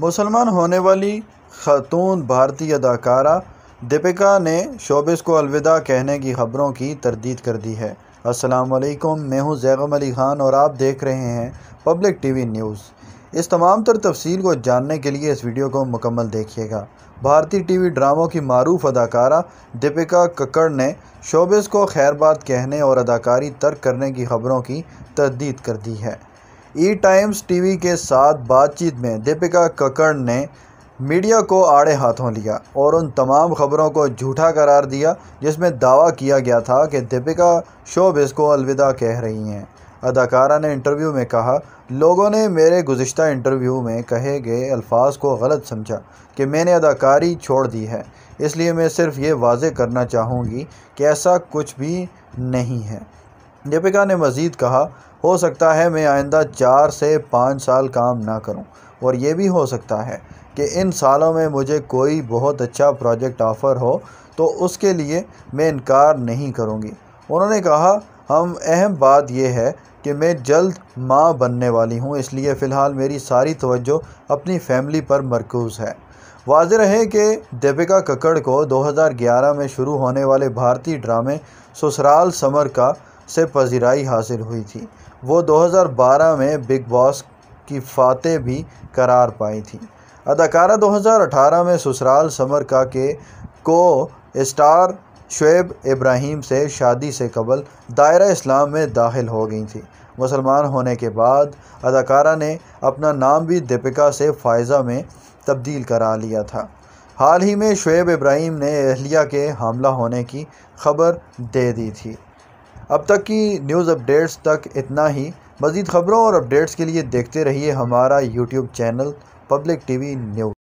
मुसलमान होने वाली खातून भारतीय अदाकारा दीपिका ने शोबिस को अलविदा कहने की खबरों की तरदीद कर दी है अस्सलाम वालेकुम मैं हूं जैगम अली खान और आप देख रहे हैं पब्लिक टीवी न्यूज़ इस तमाम तर तफसील को जानने के लिए इस वीडियो को मुकम्मल देखिएगा भारतीय टीवी ड्रामों की मरूफ अदाकारा दीपिका कक्कड़ ने शोबिस को खैरबाद कहने और अदाकारी तर्क करने की खबरों की तरदीद कर दी है ई टाइम्स टीवी के साथ बातचीत में दीपिका कक्कड़ ने मीडिया को आड़े हाथों लिया और उन तमाम खबरों को झूठा करार दिया जिसमें दावा किया गया था कि दीपिका शोबिस को अलविदा कह रही हैं अदाकारा ने इंटरव्यू में कहा लोगों ने मेरे गुज्त इंटरव्यू में कहे गए अल्फाज को गलत समझा कि मैंने अदाकारी छोड़ दी है इसलिए मैं सिर्फ ये वाज करना चाहूँगी कि ऐसा कुछ भी नहीं है दीपिका ने मज़ीद कहा हो सकता है मैं आइंदा चार से पाँच साल काम ना करूं और ये भी हो सकता है कि इन सालों में मुझे कोई बहुत अच्छा प्रोजेक्ट ऑफ़र हो तो उसके लिए मैं इनकार नहीं करूंगी उन्होंने कहा हम अहम बात यह है कि मैं जल्द माँ बनने वाली हूँ इसलिए फ़िलहाल मेरी सारी तवज्जो अपनी फैमिली पर मरकूज़ है वाज रहे कि दीपिका कक्कड़ को 2011 में शुरू होने वाले भारतीय ड्रामे ससुराल समर का से पजीराई हासिल हुई थी वो 2012 में बिग बॉस की फाते भी करार पाई थी अदाकारा 2018 में ससुराल समर का के को स्टार शुएब इब्राहिम से शादी से कबल दायरा इस्लाम में दाखिल हो गई थी मुसलमान होने के बाद अदाकारा ने अपना नाम भी दीपिका से फ़ायज़ा में तब्दील करा लिया था हाल ही में शुएब इब्राहिम ने अहलिया के हमला होने की खबर दे दी थी अब तक की न्यूज़ अपडेट्स तक इतना ही मज़ीद ख़बरों और अपडेट्स के लिए देखते रहिए हमारा YouTube channel public T V news